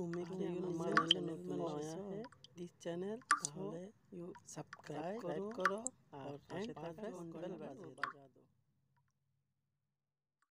to make new channel নতুন আয়া হ্যায় দিস চ্যানেল তাহলে ইউ সাবস্ক্রাইব করো আর পাশে থাকা বেল বাজা দাও